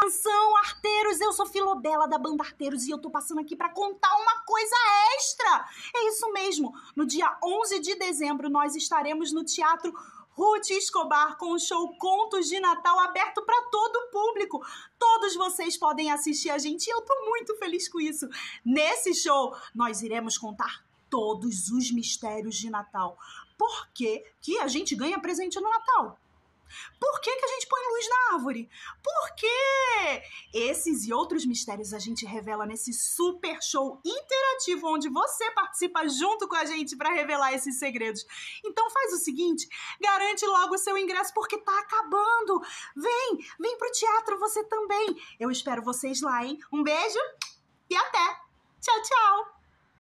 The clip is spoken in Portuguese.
atenção, arteiros. Eu sou Filobela da banda Arteiros e eu tô passando aqui para contar uma coisa extra. É isso mesmo. No dia 11 de dezembro nós estaremos no Teatro Ruth Escobar com o show Contos de Natal aberto para todo o público. Todos vocês podem assistir a gente e eu tô muito feliz com isso. Nesse show nós iremos contar todos os mistérios de Natal. Por que, que a gente ganha presente no Natal? Por que, que a gente põe luz na árvore? Por que esses e outros mistérios a gente revela nesse super show interativo onde você participa junto com a gente para revelar esses segredos. Então faz o seguinte, garante logo o seu ingresso porque tá acabando. Vem, vem pro teatro você também. Eu espero vocês lá, hein? Um beijo e até. Tchau, tchau.